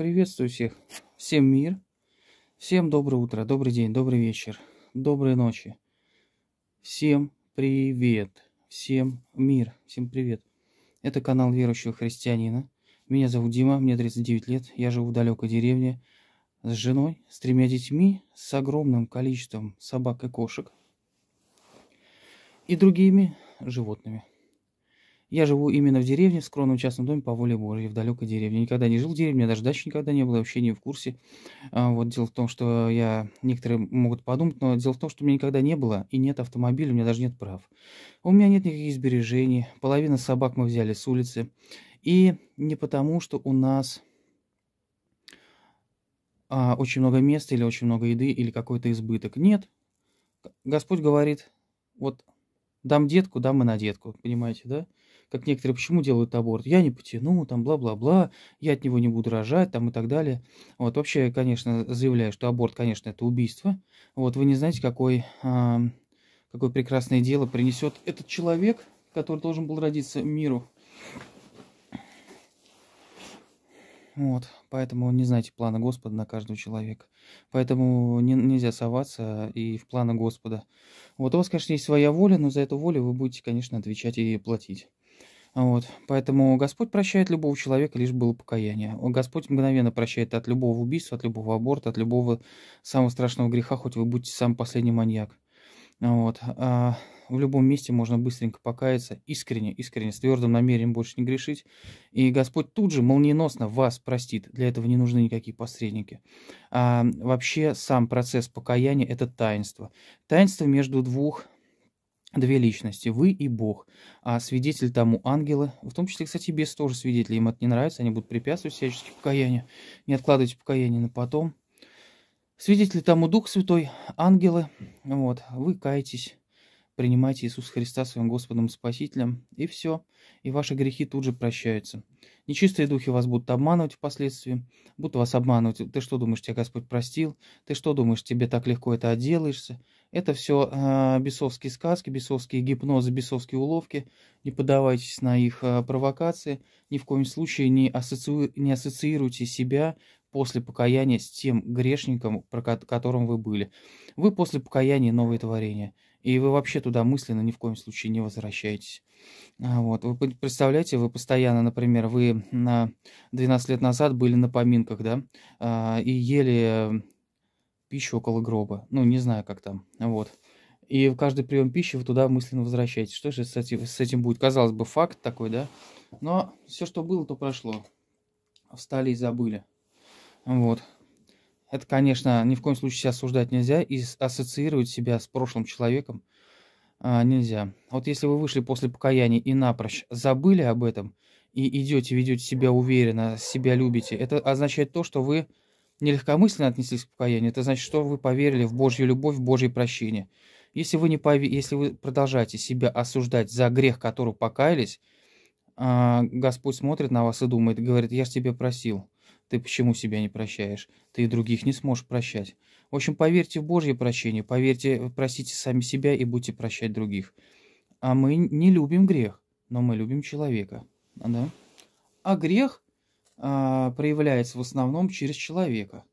Приветствую всех. Всем мир. Всем доброе утро, добрый день, добрый вечер, доброй ночи. Всем привет. Всем мир. Всем привет. Это канал верующего христианина. Меня зовут Дима, мне 39 лет. Я живу в далекой деревне с женой, с тремя детьми, с огромным количеством собак и кошек и другими животными. Я живу именно в деревне, в скромном частном доме по воле Божьей, в далекой деревне. Никогда не жил в деревне, даже дачи никогда не было, вообще не в курсе. А, вот дело в том, что я... Некоторые могут подумать, но дело в том, что у меня никогда не было и нет автомобиля, у меня даже нет прав. У меня нет никаких сбережений. Половина собак мы взяли с улицы. И не потому, что у нас а, очень много места или очень много еды или какой-то избыток. Нет. Господь говорит, вот Дам детку, дам и на детку, понимаете, да? Как некоторые почему делают аборт? Я не потяну, там бла-бла-бла, я от него не буду рожать, там и так далее. Вот вообще, конечно, заявляю, что аборт, конечно, это убийство. Вот вы не знаете, какой, а, какое прекрасное дело принесет этот человек, который должен был родиться миру. Вот, поэтому не знаете плана Господа на каждого человека. Поэтому не, нельзя соваться и в планы Господа. Вот у вас, конечно, есть своя воля, но за эту волю вы будете, конечно, отвечать и платить. Вот. Поэтому Господь прощает любого человека, лишь было покаяние. Господь мгновенно прощает от любого убийства, от любого аборта, от любого самого страшного греха, хоть вы будете сам последний маньяк. Вот. А, в любом месте можно быстренько покаяться, искренне, искренне, с твердым намерением больше не грешить. И Господь тут же молниеносно вас простит. Для этого не нужны никакие посредники. А вообще сам процесс покаяния – это таинство. Таинство между двух две личности, вы и Бог, а свидетель тому ангелы, в том числе, кстати, без тоже свидетели им это не нравится, они будут препятствовать всячески покаянию, не откладывайте покаяние на потом. Свидетели тому Дух Святой, ангелы, вот, вы каетесь, принимайте Иисуса Христа своим Господом и Спасителем, и все, и ваши грехи тут же прощаются. Нечистые духи вас будут обманывать впоследствии, будут вас обманывать. Ты что думаешь, тебя Господь простил? Ты что думаешь, тебе так легко это отделаешься? Это все э, бесовские сказки, бесовские гипнозы, бесовские уловки. Не поддавайтесь на их э, провокации. Ни в коем случае не, ассоци... не ассоциируйте себя после покаяния с тем грешником, про которым вы были. Вы после покаяния новое творение – и вы вообще туда мысленно ни в коем случае не возвращаетесь. А, вот. Вы представляете, вы постоянно, например, вы на 12 лет назад были на поминках, да, а, и ели пищу около гроба. Ну, не знаю, как там. Вот. И в каждый прием пищи вы туда мысленно возвращаетесь. Что же с этим, с этим будет? Казалось бы, факт такой, да? Но все, что было, то прошло. Встали и забыли. Вот. Это, конечно, ни в коем случае осуждать нельзя и ассоциировать себя с прошлым человеком а, нельзя. Вот если вы вышли после покаяния и напрочь забыли об этом и идете, ведете себя уверенно, себя любите, это означает то, что вы нелегкомысленно легкомысленно отнеслись к покаянию, это значит, что вы поверили в Божью любовь, в Божье прощение. Если вы, не пови, если вы продолжаете себя осуждать за грех, который покаялись, а, Господь смотрит на вас и думает, говорит, я же тебе просил, ты почему себя не прощаешь? Ты и других не сможешь прощать. В общем, поверьте в Божье прощение, поверьте, простите сами себя и будьте прощать других. А мы не любим грех, но мы любим человека. Да? А грех а, проявляется в основном через человека.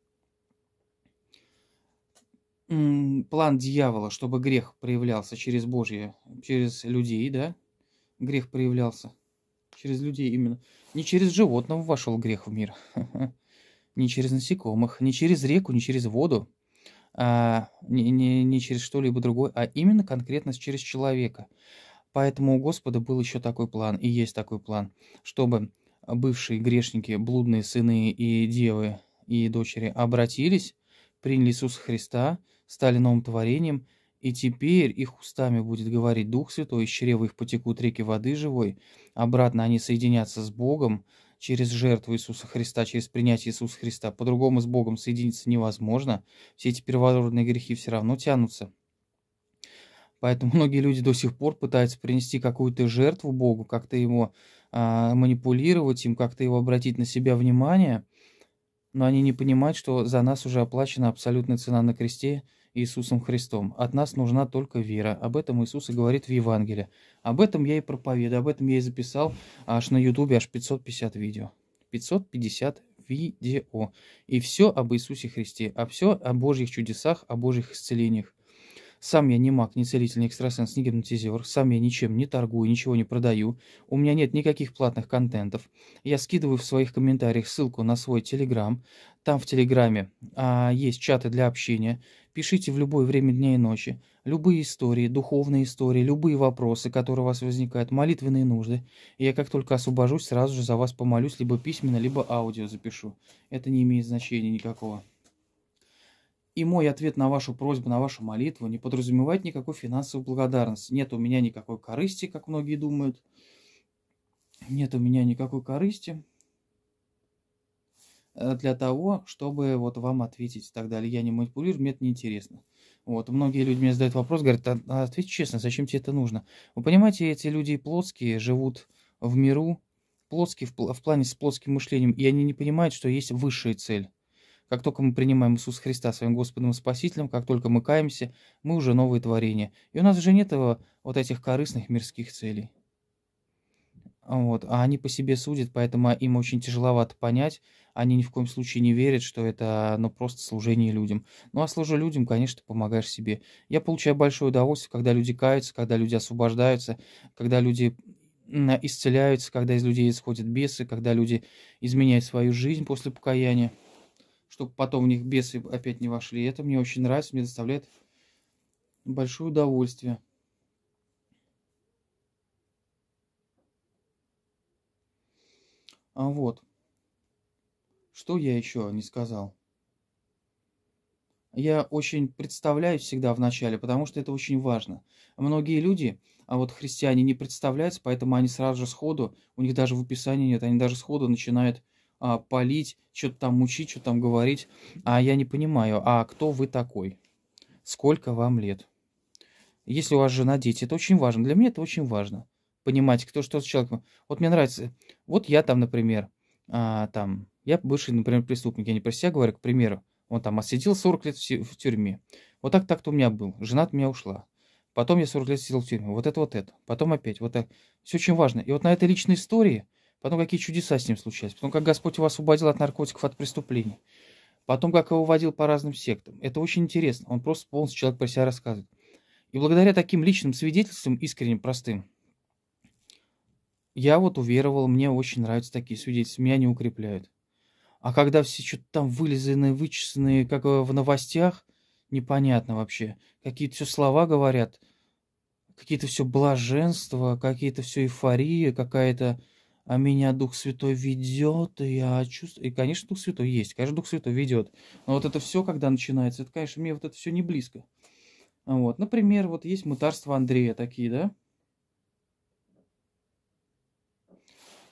План дьявола, чтобы грех проявлялся через Божье, через людей, да? Грех проявлялся через людей именно. Не через животного вошел грех в мир. Не через насекомых, не через реку, не через воду, а не, не, не через что-либо другое, а именно конкретно через человека. Поэтому у Господа был еще такой план, и есть такой план, чтобы бывшие грешники, блудные сыны и девы и дочери обратились, приняли Иисуса Христа, стали новым творением – и теперь их устами будет говорить Дух Святой, из чрева их потекут реки воды живой, обратно они соединятся с Богом через жертву Иисуса Христа, через принятие Иисуса Христа. По-другому с Богом соединиться невозможно, все эти первородные грехи все равно тянутся. Поэтому многие люди до сих пор пытаются принести какую-то жертву Богу, как-то его а, манипулировать им, как-то его обратить на себя внимание, но они не понимают, что за нас уже оплачена абсолютная цена на кресте – Иисусом Христом. От нас нужна только вера. Об этом Иисус и говорит в Евангелии. Об этом я и проповедую, об этом я и записал аж на Ютубе аж 550 видео. 550 видео. И все об Иисусе Христе, а все о Божьих чудесах, о Божьих исцелениях. Сам я не маг, не целитель, не экстрасенс, не гипнотизер. Сам я ничем не торгую, ничего не продаю. У меня нет никаких платных контентов. Я скидываю в своих комментариях ссылку на свой Телеграм. Там в Телеграме а, есть чаты для общения. Пишите в любое время дня и ночи. Любые истории, духовные истории, любые вопросы, которые у вас возникают, молитвенные нужды. И я как только освобожусь, сразу же за вас помолюсь, либо письменно, либо аудио запишу. Это не имеет значения никакого. И мой ответ на вашу просьбу, на вашу молитву не подразумевает никакой финансовой благодарности. Нет у меня никакой корысти, как многие думают. Нет у меня никакой корысти. Э, для того, чтобы вот вам ответить и так далее. Я не манипулирую, мне это неинтересно. Вот, многие люди мне задают вопрос, говорят, а, а ответь честно, зачем тебе это нужно? Вы понимаете, эти люди плотские, живут в миру, плотские, в, в плане с плотским мышлением, и они не понимают, что есть высшая цель. Как только мы принимаем Иисуса Христа своим Господом и Спасителем, как только мы каемся, мы уже новые творения. И у нас уже нет этого вот этих корыстных мирских целей. Вот. А они по себе судят, поэтому им очень тяжеловато понять. Они ни в коем случае не верят, что это ну, просто служение людям. Ну а служу людям, конечно, помогаешь себе. Я получаю большое удовольствие, когда люди каются, когда люди освобождаются, когда люди исцеляются, когда из людей исходят бесы, когда люди изменяют свою жизнь после покаяния, чтобы потом в них бесы опять не вошли. Это мне очень нравится, мне доставляет большое удовольствие. А вот, что я еще не сказал? Я очень представляю всегда в начале, потому что это очень важно. Многие люди, а вот христиане не представляются, поэтому они сразу же сходу, у них даже в описании нет, они даже сходу начинают а, палить, что-то там учить, что-то там говорить. А я не понимаю, а кто вы такой? Сколько вам лет? Если у вас жена, дети, это очень важно. Для меня это очень важно понимать, кто что с человеком. Вот мне нравится, вот я там, например, а, там, я бывший, например, преступник, я не про себя говорю, к примеру, он там отсидел 40 лет в, в тюрьме. Вот так так-то у меня был, жена от меня ушла. Потом я 40 лет сидел в тюрьме, вот это, вот это. Потом опять, вот так. Все очень важно. И вот на этой личной истории, потом какие чудеса с ним случались, потом как Господь его освободил от наркотиков, от преступлений. Потом, как его водил по разным сектам. Это очень интересно. Он просто полностью человек про себя рассказывает. И благодаря таким личным свидетельствам, искренним, простым, я вот уверовал, мне очень нравятся такие свидетельства, меня не укрепляют. А когда все что-то там вылезанные, вычисленные, как э, в новостях, непонятно вообще. Какие-то все слова говорят, какие-то все блаженства, какие-то все эйфория, какая-то а меня Дух Святой ведет, и я чувствую... И, конечно, Дух Святой есть, конечно, Дух Святой ведет. Но вот это все, когда начинается, это, конечно, мне вот это все не близко. Вот, например, вот есть мытарство Андрея такие, да?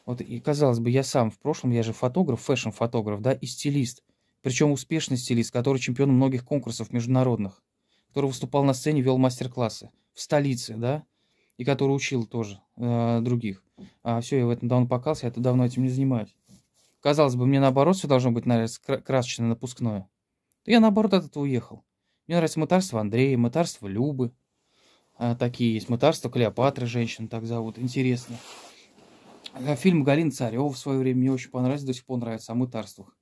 Вот и казалось бы, я сам в прошлом, я же фотограф, фэшн-фотограф, да, и стилист. Причем успешный стилист, который чемпион многих конкурсов международных, который выступал на сцене, вел мастер-классы в столице, да, и который учил тоже э, других. А все, я в этом давно покался, я это давно этим не занимаюсь. Казалось бы, мне наоборот все должно быть, наверное, красочно, напускное. Да я наоборот от этого уехал. Мне нравится мытарство Андрея, мытарство Любы. А, такие есть мытарство Клеопатры, женщин так зовут, интересно. Э, фильм Галин Царева в свое время мне очень понравился, до сих пор нравится о мытарствах.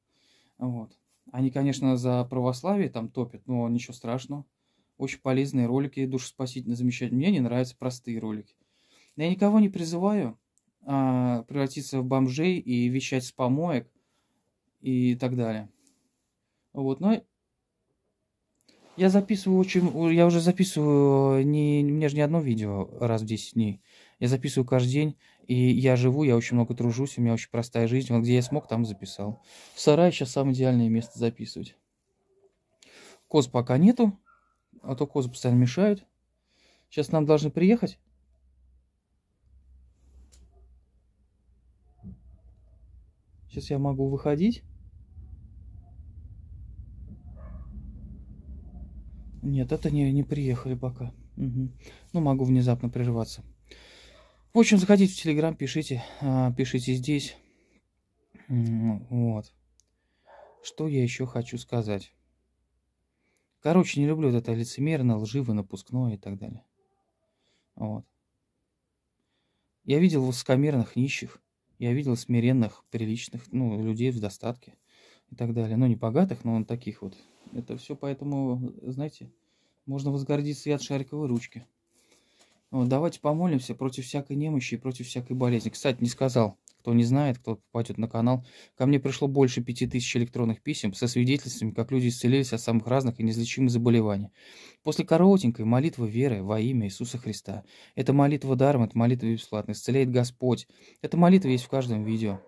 Вот. Они, конечно, за православие там топят, но ничего страшного. Очень полезные ролики, душеспасительные, замечательные. Мне не нравятся простые ролики. Я никого не призываю а, превратиться в бомжей и вещать с помоек и так далее. Вот, но я записываю очень, я уже записываю, не, мне же не одно видео раз в 10 дней. Я записываю каждый день, и я живу, я очень много тружусь, у меня очень простая жизнь. Вот где я смог, там записал. В сарае сейчас самое идеальное место записывать. Коз пока нету, а то козы постоянно мешают. Сейчас нам должны приехать. Сейчас я могу выходить. Нет, это не, не приехали пока. Угу. Ну, могу внезапно прерваться. В общем, заходите в Телеграм, пишите, а, пишите здесь. Вот. Что я еще хочу сказать? Короче, не люблю вот это лицемерно, лживо, напускное и так далее. Вот. Я видел высокомерных нищих, я видел смиренных, приличных, ну, людей в достатке и так далее. Ну, не богатых, но таких вот. Это все поэтому, знаете, можно возгордиться и от шариковой ручки. Ну, давайте помолимся против всякой немощи и против всякой болезни. Кстати, не сказал, кто не знает, кто попадет на канал. Ко мне пришло больше 5000 электронных писем со свидетельствами, как люди исцелились от самых разных и неизлечимых заболеваний. После коротенькой молитвы веры во имя Иисуса Христа. Это молитва даром, это молитва бесплатная. Исцеляет Господь. Эта молитва есть в каждом видео.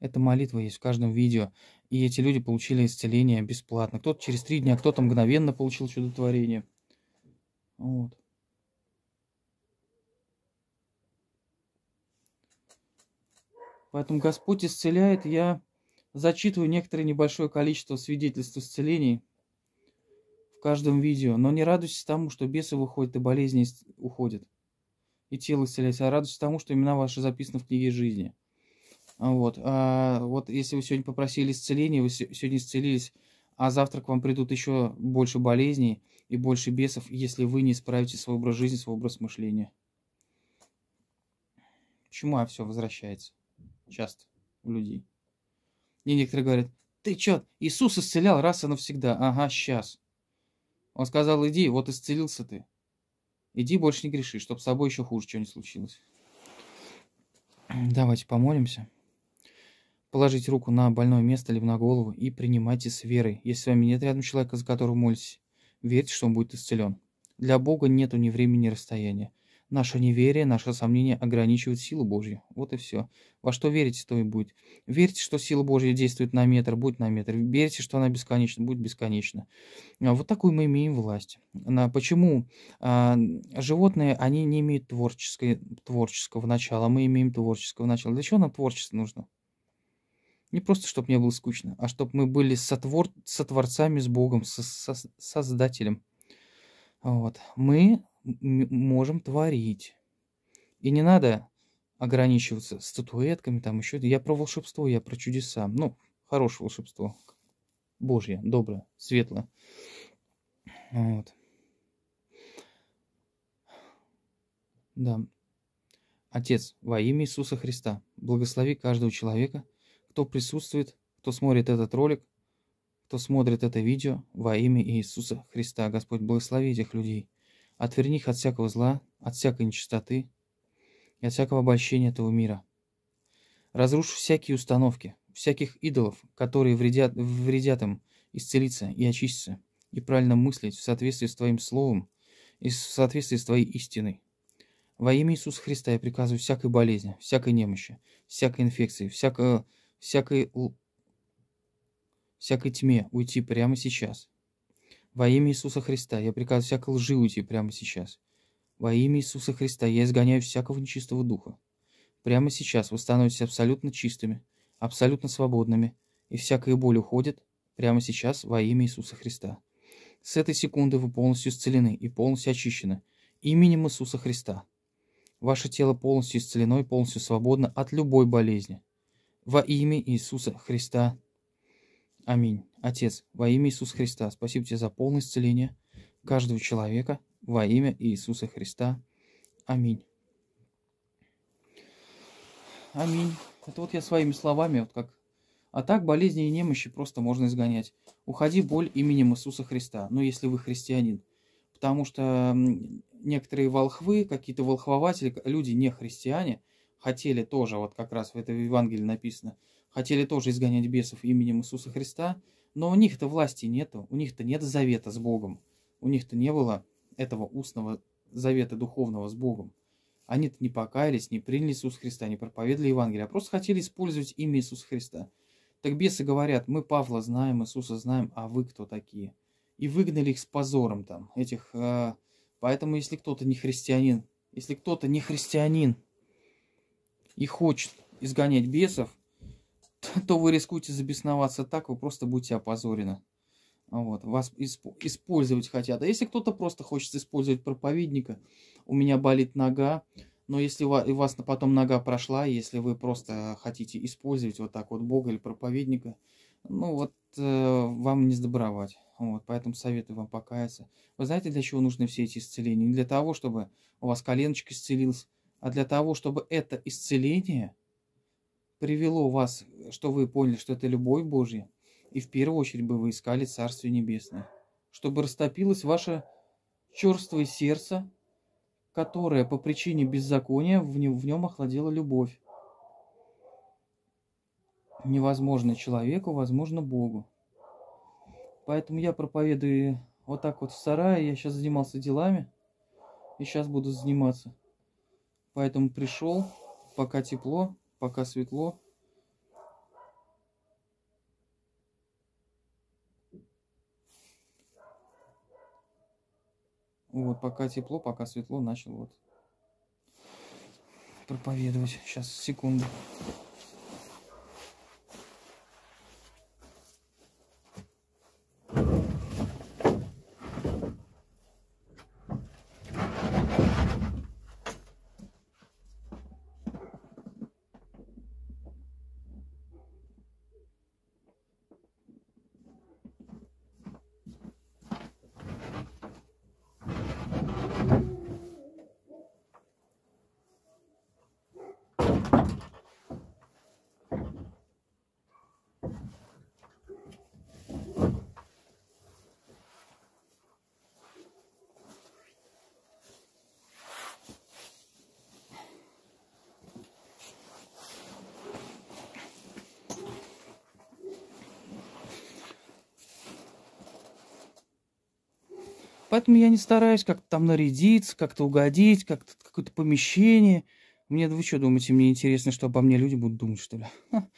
Эта молитва есть в каждом видео. И эти люди получили исцеление бесплатно. Кто-то через три дня, кто-то мгновенно получил чудотворение. От. Поэтому Господь исцеляет. Я зачитываю некоторое небольшое количество свидетельств исцелений в каждом видео. Но не радуйся тому, что бесы выходят и болезни уходят. И тело исцеляется. А радуйся тому, что имена ваши записаны в книге жизни. А вот. А вот если вы сегодня попросили исцеления, вы сегодня исцелились, а завтра к вам придут еще больше болезней – и больше бесов, если вы не исправите свой образ жизни, свой образ мышления. Почему а все возвращается часто у людей? И некоторые говорят, ты чё, Иисус исцелял раз и навсегда. Ага, сейчас. Он сказал, иди, вот исцелился ты. Иди больше не греши, чтобы с собой еще хуже чего не случилось. Давайте помолимся. Положите руку на больное место, либо на голову и принимайте с верой. Если с вами нет рядом человека, за которого молитесь, Верьте, что он будет исцелен. Для Бога нету ни времени, ни расстояния. Наше неверие, наше сомнение ограничивают силу Божью. Вот и все. Во что верите, то и будет. Верьте, что сила Божья действует на метр, будет на метр. Верьте, что она бесконечна, будет бесконечна. А вот такую мы имеем власть. Почему а, животные, они не имеют творческого начала, мы имеем творческого начала. Для чего нам творчество нужно? Не просто, чтобы мне было скучно, а чтобы мы были сотвор... сотворцами с Богом, со... Со... создателем. Вот. Мы можем творить. И не надо ограничиваться статуэтками, там еще. Я про волшебство, я про чудеса. Ну, хорошее волшебство. Божье, доброе, светлое. Вот. Да. Отец, во имя Иисуса Христа, благослови каждого человека, кто присутствует, кто смотрит этот ролик, кто смотрит это видео во имя Иисуса Христа. Господь, благослови этих людей. Отверни их от всякого зла, от всякой нечистоты и от всякого обольщения этого мира. Разрушу всякие установки, всяких идолов, которые вредят, вредят им исцелиться и очиститься, и правильно мыслить в соответствии с Твоим Словом и в соответствии с Твоей истиной. Во имя Иисуса Христа я приказываю всякой болезни, всякой немощи, всякой инфекции, всякого всякой, л... всякой тьме уйти прямо сейчас. Во имя Иисуса Христа я приказываю всякой лжи уйти прямо сейчас. Во имя Иисуса Христа я изгоняю всякого нечистого духа. Прямо сейчас вы становитесь абсолютно чистыми, абсолютно свободными, и всякая боль уходит прямо сейчас во имя Иисуса Христа. С этой секунды вы полностью исцелены и полностью очищены именем Иисуса Христа. Ваше тело полностью исцелено и полностью свободно от любой болезни. Во имя Иисуса Христа. Аминь. Отец, во имя Иисуса Христа, спасибо тебе за полное исцеление каждого человека во имя Иисуса Христа. Аминь. Аминь. Это вот я своими словами, вот как. А так болезни и немощи просто можно изгонять. Уходи боль именем Иисуса Христа, ну если вы христианин. Потому что некоторые волхвы, какие-то волхвователи, люди не христиане, хотели тоже, вот как раз в этом Евангелии написано, хотели тоже изгонять бесов именем Иисуса Христа, но у них-то власти нету, у них-то нет завета с Богом, у них-то не было этого устного завета духовного с Богом. Они-то не покаялись, не приняли Иисуса Христа, не проповедовали Евангелие, а просто хотели использовать имя Иисуса Христа. Так бесы говорят, мы Павла знаем, Иисуса знаем, а вы кто такие? И выгнали их с позором там, этих... Э, поэтому если кто-то не христианин, если кто-то не христианин, и хочет изгонять бесов, то, то вы рискуете забесноваться так, вы просто будете опозорены. Вот, вас исп использовать хотят. А если кто-то просто хочет использовать проповедника, у меня болит нога, но если у вас, потом нога прошла, если вы просто хотите использовать вот так вот Бога или проповедника, ну вот э, вам не сдобровать. Вот, поэтому советую вам покаяться. Вы знаете, для чего нужны все эти исцеления? Не для того, чтобы у вас коленочка исцелилась, а для того, чтобы это исцеление привело вас, что вы поняли, что это любовь Божья, и в первую очередь бы вы искали Царствие Небесное, чтобы растопилось ваше черствое сердце, которое по причине беззакония в нем, в нем охладела любовь. Невозможно человеку, возможно Богу. Поэтому я проповедую вот так вот в сарае, я сейчас занимался делами, и сейчас буду заниматься. Поэтому пришел, пока тепло, пока светло. Вот, пока тепло, пока светло, начал вот проповедовать. Сейчас, секунду. Поэтому я не стараюсь как-то там нарядиться, как-то угодить, как-то какое-то помещение. Мне, вы что думаете, мне интересно, что обо мне люди будут думать, что ли? Ха.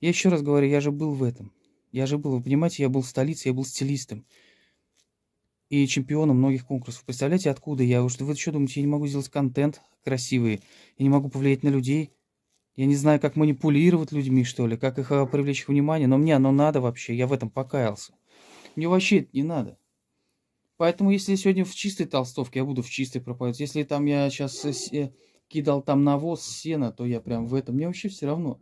Я еще раз говорю, я же был в этом. Я же был, вы понимаете, я был в столице, я был стилистом. И чемпионом многих конкурсов. Представляете, откуда я? Вы, вы что думаете, я не могу сделать контент красивый? Я не могу повлиять на людей? Я не знаю, как манипулировать людьми, что ли? Как их а, привлечь их внимание? Но мне оно надо вообще, я в этом покаялся. Мне вообще это не надо. Поэтому, если сегодня в чистой толстовке, я буду в чистой пропадать, Если там я сейчас э, кидал там навоз, сено, то я прям в этом. Мне вообще все равно.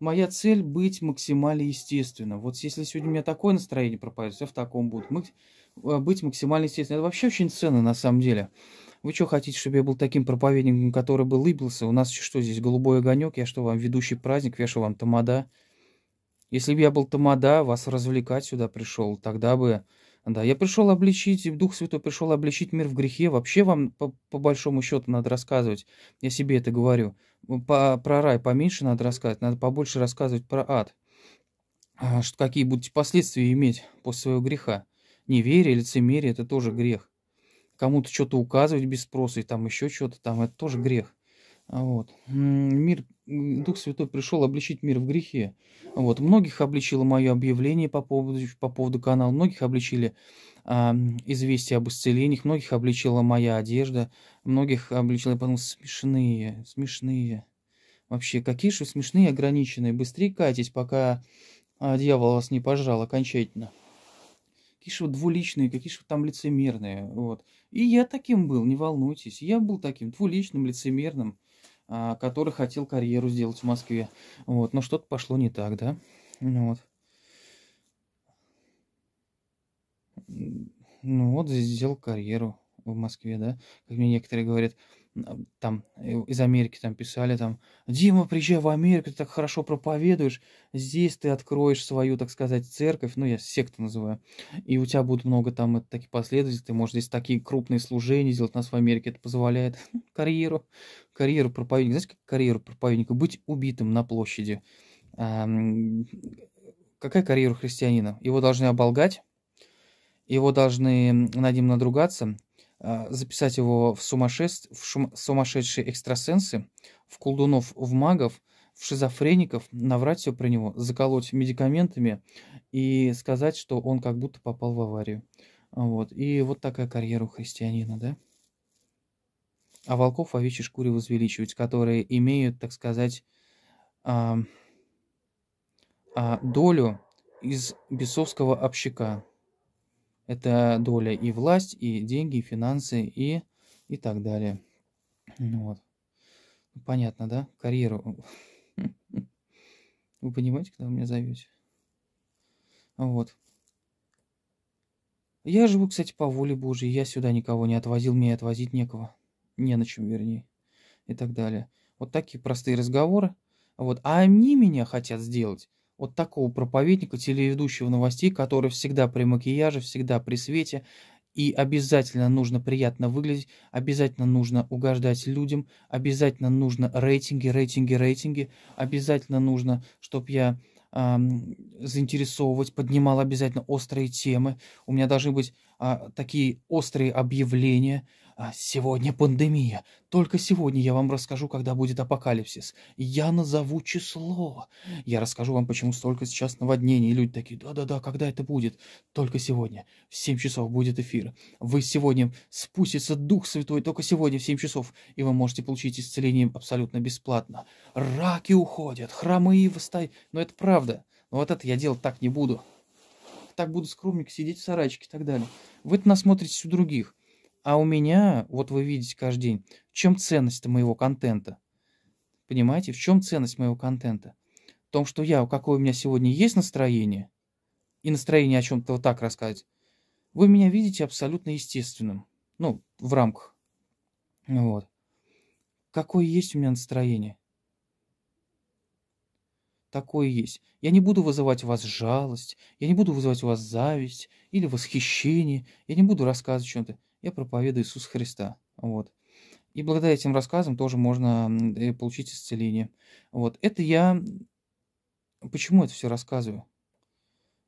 Моя цель быть максимально естественным. Вот если сегодня у меня такое настроение пропадет, я в таком буду. Э, быть максимально естественным. Это вообще очень ценно на самом деле. Вы что хотите, чтобы я был таким проповедником, который бы лыбился? У нас что здесь, голубой огонек? Я что, вам ведущий праздник? Я вам тамада? Если бы я был тамада, вас развлекать сюда пришел, тогда бы да, я пришел обличить, Дух Святой пришел обличить мир в грехе. Вообще вам, по, по большому счету, надо рассказывать. Я себе это говорю. По, про рай поменьше надо рассказывать, надо побольше рассказывать про ад. Что, а, какие будете последствия иметь после своего греха. Неверие, лицемерие – это тоже грех. Кому-то что-то указывать без спроса и там еще что-то, там это тоже грех. Вот. Мир, Дух Святой пришел обличить мир в грехе. Вот. Многих обличило мое объявление по поводу, по поводу канала, многих обличили а, известия об исцелениях, многих обличила моя одежда, многих обличила, я подумал, смешные, смешные. Вообще, какие же смешные, ограниченные. Быстрее кайтесь, пока а, дьявол вас не пожал окончательно. Какие же вы двуличные, какие же вы там лицемерные. Вот. И я таким был, не волнуйтесь. Я был таким двуличным, лицемерным. А, который хотел карьеру сделать в Москве. Вот, но что-то пошло не так, да? Вот. Ну вот, ну сделал карьеру в Москве, да? Как мне некоторые говорят, там э, из Америки там писали, там, Дима, приезжай в Америку, ты так хорошо проповедуешь, здесь ты откроешь свою, так сказать, церковь, ну, я секту называю, и у тебя будет много там это, таких последователей, ты можешь здесь такие крупные служения сделать, у нас в Америке это позволяет, карьеру, карьеру проповедника, знаешь как карьеру проповедника, быть убитым на площади, какая карьера христианина? Его должны оболгать, его должны над ним надругаться, а, записать его в, сумасшедш... в шум... сумасшедшие экстрасенсы, в колдунов, в магов, в шизофреников, наврать все про него, заколоть медикаментами и сказать, что он как будто попал в аварию. Вот. И вот такая карьера у христианина, да? А волков в овечьей шкуре возвеличивать, которые имеют, так сказать, а, а, долю из бесовского общака. Это доля и власть, и деньги, и финансы, и, и так далее. Ну вот. Ну, понятно, да? Карьеру. Вы понимаете, когда вы меня зовете? Вот. Я живу, кстати, по воле Божьей. Я сюда никого не отвозил, мне отвозить некого. Не на чем, вернее. И так далее. Вот такие простые разговоры. Вот. А они меня хотят сделать вот такого проповедника, телеведущего новостей, который всегда при макияже, всегда при свете, и обязательно нужно приятно выглядеть, обязательно нужно угождать людям, обязательно нужно рейтинги, рейтинги, рейтинги, обязательно нужно, чтобы я заинтересовывать, поднимал обязательно острые темы. У меня должны быть э, такие острые объявления, а, сегодня пандемия. Только сегодня я вам расскажу, когда будет апокалипсис. Я назову число. Я расскажу вам, почему столько сейчас наводнений. И люди такие, да-да-да, когда это будет? Только сегодня. В 7 часов будет эфир. Вы сегодня спустится Дух Святой только сегодня в 7 часов, и вы можете получить исцеление абсолютно бесплатно. Раки уходят, хромые встают. Но это правда. Но вот это я делать так не буду. Так буду скромник сидеть в сарайчике и так далее. Вы это насмотритесь у других. А у меня, вот вы видите каждый день, в чем ценность моего контента? Понимаете, в чем ценность моего контента? В том, что я, какое у меня сегодня есть настроение, и настроение о чем-то вот так рассказать, вы меня видите абсолютно естественным. Ну, в рамках. Вот. Какое есть у меня настроение? Такое есть. Я не буду вызывать у вас жалость, я не буду вызывать у вас зависть или восхищение, я не буду рассказывать о чем-то я проповедую Иисуса Христа. Вот. И благодаря этим рассказам тоже можно получить исцеление. Вот. Это я... Почему это все рассказываю?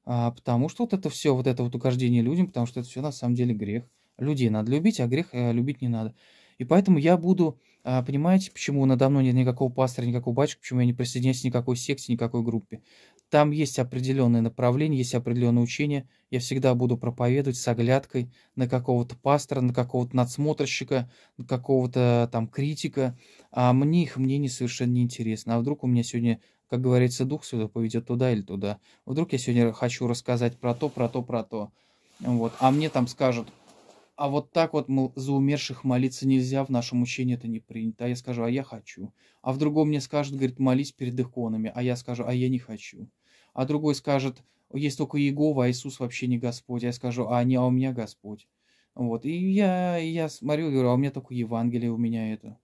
А, потому что вот это все, вот это вот угождение людям, потому что это все на самом деле грех. Людей надо любить, а грех э, любить не надо. И поэтому я буду, а, понимаете, почему надо мной нет никакого пастора, никакого батюшка, почему я не присоединяюсь к никакой секте, никакой группе. Там есть определенное направление, есть определенное учение. Я всегда буду проповедовать с оглядкой на какого-то пастора, на какого-то надсмотрщика, на какого-то там критика. А мне их мнение совершенно не интересно. А вдруг у меня сегодня, как говорится, Дух Святой поведет туда или туда. Вдруг я сегодня хочу рассказать про то, про то, про то. Вот. А мне там скажут – а вот так вот, за умерших молиться нельзя, в нашем учении это не принято. А я скажу, а я хочу. А в другом мне скажут, говорит, молись перед иконами, а я скажу, а я не хочу. А другой скажет, есть только Иегова, а Иисус вообще не Господь. А я скажу, а не, а у меня Господь. Вот, и я, я смотрю, говорю, а у меня только Евангелие, у меня это,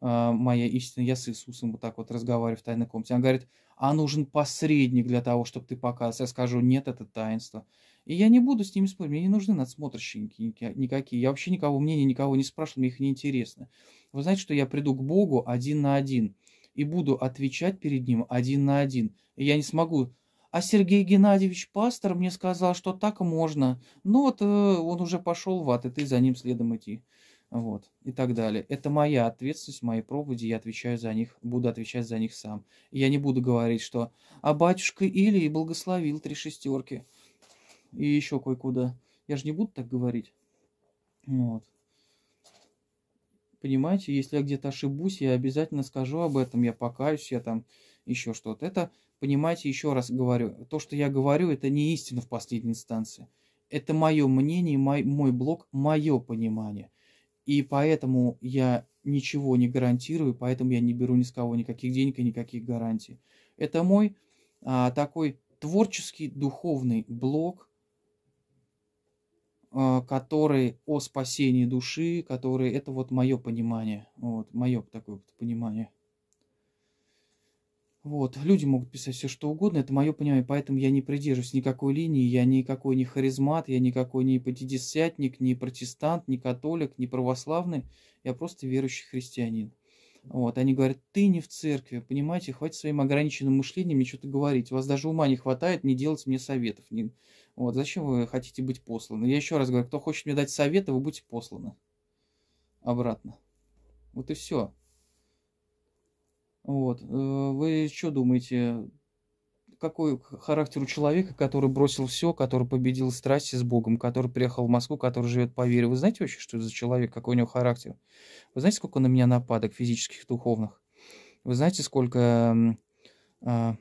а, моя истина, я с Иисусом вот так вот разговариваю в тайной комнате. Он говорит, а нужен посредник для того, чтобы ты показался. Я скажу, нет, это таинство. И я не буду с ними спорить, мне не нужны надсмотрщики никакие. Я вообще никого мнения никого не спрашивал, мне их не интересно. Вы знаете, что я приду к Богу один на один и буду отвечать перед Ним один на один. И я не смогу а Сергей Геннадьевич Пастор мне сказал, что так можно. Ну вот э, он уже пошел в ад, и ты за ним следом идти. Вот, и так далее. Это моя ответственность, мои проповеди, я отвечаю за них, буду отвечать за них сам. я не буду говорить, что «А батюшка Илий благословил три шестерки» и еще кое-куда. Я же не буду так говорить. Вот. Понимаете, если я где-то ошибусь, я обязательно скажу об этом, я покаюсь, я там еще что-то. Это, понимаете, еще раз говорю, то, что я говорю, это не истина в последней инстанции. Это мое мнение, мой, мой блог, мое понимание. И поэтому я ничего не гарантирую, поэтому я не беру ни с кого никаких денег и никаких гарантий. Это мой а, такой творческий духовный блог, а, который о спасении души, который это вот мое понимание, вот мое такое вот понимание. Вот, люди могут писать все что угодно, это мое понимание, поэтому я не придерживаюсь никакой линии, я никакой не харизмат, я никакой не пятидесятник, не протестант, не католик, не православный, я просто верующий христианин. Вот, они говорят, ты не в церкви, понимаете, хватит своим ограниченным мышлением мне что-то говорить, у вас даже ума не хватает не делать мне советов, не, вот, зачем вы хотите быть посланы? Я еще раз говорю, кто хочет мне дать советы, вы будете посланы. Обратно. Вот и все. Вот. Э, вы что думаете, какой характер у человека, который бросил все, который победил страсти с Богом, который приехал в Москву, который живет по вере. Вы знаете вообще, что это за человек, какой у него характер? Вы знаете, сколько на меня нападок физических, духовных? Вы знаете, сколько э,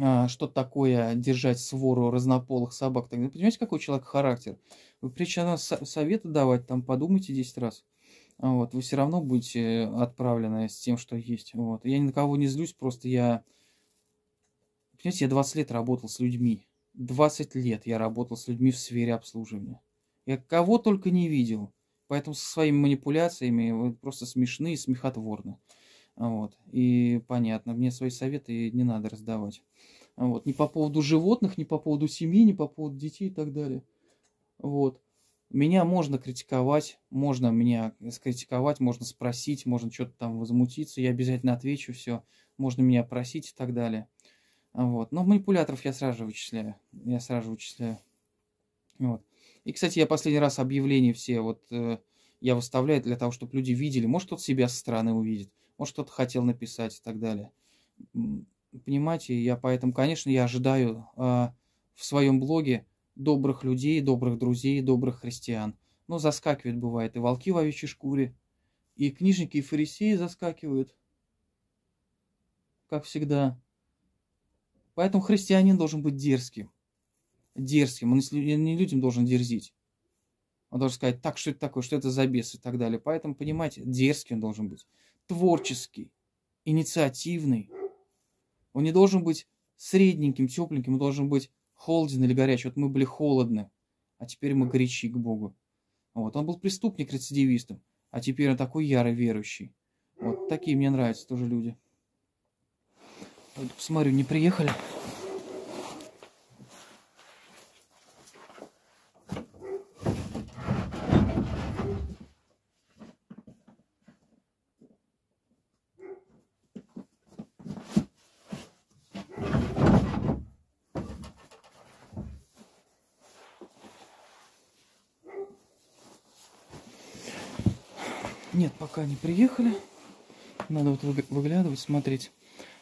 а, что такое держать свору разнополых собак. Так, ну, понимаете, какой человек характер? Вы причина совета давать, там подумайте 10 раз. А вот, вы все равно будете отправлены с тем, что есть. Вот. Я ни на кого не злюсь, просто я... Понимаете, я 20 лет работал с людьми. 20 лет я работал с людьми в сфере обслуживания. Я кого только не видел. Поэтому со своими манипуляциями вы просто смешны и смехотворны. Вот. И понятно, мне свои советы не надо раздавать. Вот. Не по поводу животных, не по поводу семьи, не по поводу детей и так далее. Вот. Меня можно критиковать, можно меня скритиковать, можно спросить, можно что-то там возмутиться, я обязательно отвечу, все, можно меня просить и так далее. Вот. Но манипуляторов я сразу же вычисляю. Я сразу же вычисляю. Вот. И, кстати, я последний раз объявления все вот э, я выставляю для того, чтобы люди видели. Может, кто-то себя со стороны увидит может что то хотел написать и так далее. Понимаете, я поэтому, конечно, я ожидаю э, в своем блоге добрых людей, добрых друзей, добрых христиан. Но ну, заскакивают, бывает, и волки в овечьей шкуре, и книжники, и фарисеи заскакивают, как всегда. Поэтому христианин должен быть дерзким. Дерзким, он не людям должен дерзить. Он должен сказать, так, что это такое, что это за бес и так далее. Поэтому, понимаете, дерзким он должен быть творческий, инициативный. Он не должен быть средненьким, тепленьким, он должен быть холоден или горячий. Вот мы были холодны, а теперь мы горячие к Богу. Вот. Он был преступник рецидивистом, а теперь он такой ярый верующий. Вот такие мне нравятся тоже люди. Пойду посмотрю, не приехали. Нет, пока не приехали. Надо вот выглядывать, смотреть.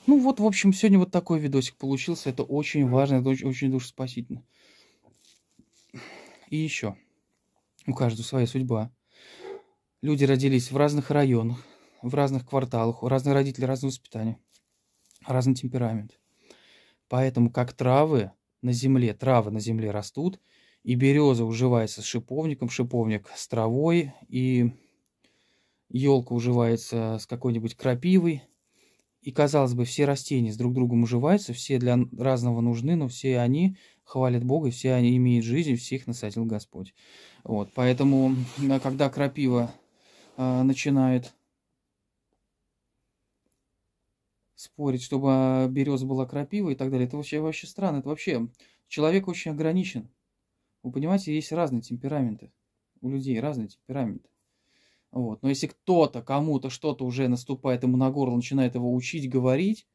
Ну вот, в общем, сегодня вот такой видосик получился. Это очень важно, это очень, очень душеспасительно. И еще. У каждого своя судьба. Люди родились в разных районах, в разных кварталах, у разных родителей разное воспитание, разный темперамент. Поэтому как травы на земле, травы на земле растут, и береза уживается с шиповником, шиповник с травой, и елка уживается с какой-нибудь крапивой. И, казалось бы, все растения с друг другом уживаются, все для разного нужны, но все они хвалят Бога, все они имеют жизнь, всех насадил Господь. Вот, поэтому, когда крапива э, начинает спорить, чтобы а, береза была крапива и так далее, это вообще, вообще странно. Это вообще, человек очень ограничен. Вы понимаете, есть разные темпераменты у людей, разные темпераменты. Вот. Но если кто-то, кому-то что-то уже наступает ему на горло, начинает его учить, говорить,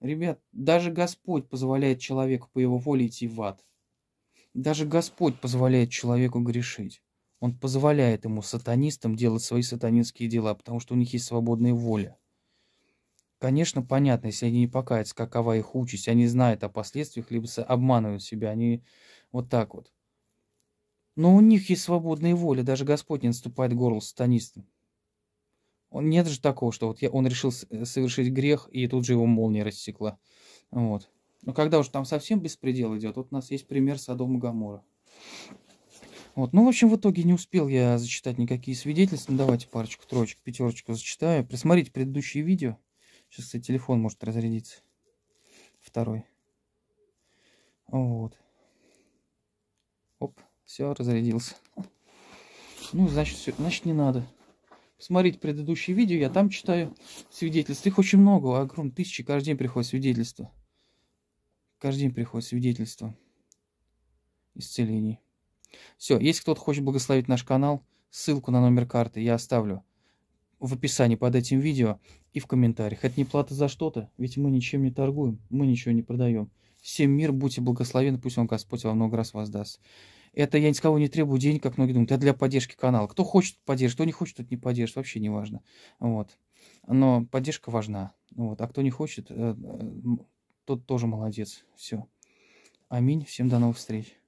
ребят, даже Господь позволяет человеку по его воле идти в ад. Даже Господь позволяет человеку грешить. Он позволяет ему, сатанистам, делать свои сатанинские дела, потому что у них есть свободная воля. Конечно, понятно, если они не покаятся, какова их участь, они знают о последствиях, либо обманывают себя, они вот так вот. Но у них есть свободная воля, даже Господь не наступает горло сатанистам. Он, нет же такого, что вот я, он решил э, совершить грех, и тут же его молния рассекла. Вот. Но когда уже там совсем беспредел идет, вот у нас есть пример Содома Гамора. Вот. Ну, в общем, в итоге не успел я зачитать никакие свидетельства. Ну, давайте парочку, троечку, пятерочку зачитаю. Присмотрите предыдущие видео. Сейчас, кстати, телефон может разрядиться. Второй. Вот. Все, разрядился. Ну, значит, все, значит, не надо. Смотрите предыдущие видео, я там читаю свидетельства. Их очень много, огромные тысячи. Каждый день приходит свидетельство. Каждый день приходит свидетельство исцелений. Все, если кто-то хочет благословить наш канал, ссылку на номер карты я оставлю в описании под этим видео и в комментариях. Это не плата за что-то, ведь мы ничем не торгуем, мы ничего не продаем. Всем мир, будьте благословены, пусть он Господь во много раз воздаст. Это я ни с кого не требую денег, как многие думают. Это для поддержки канала. Кто хочет, поддержит. Кто не хочет, тот не поддержит. Вообще не важно. Вот. Но поддержка важна. Вот. А кто не хочет, э, э, тот тоже молодец. Все. Аминь. Всем до новых встреч.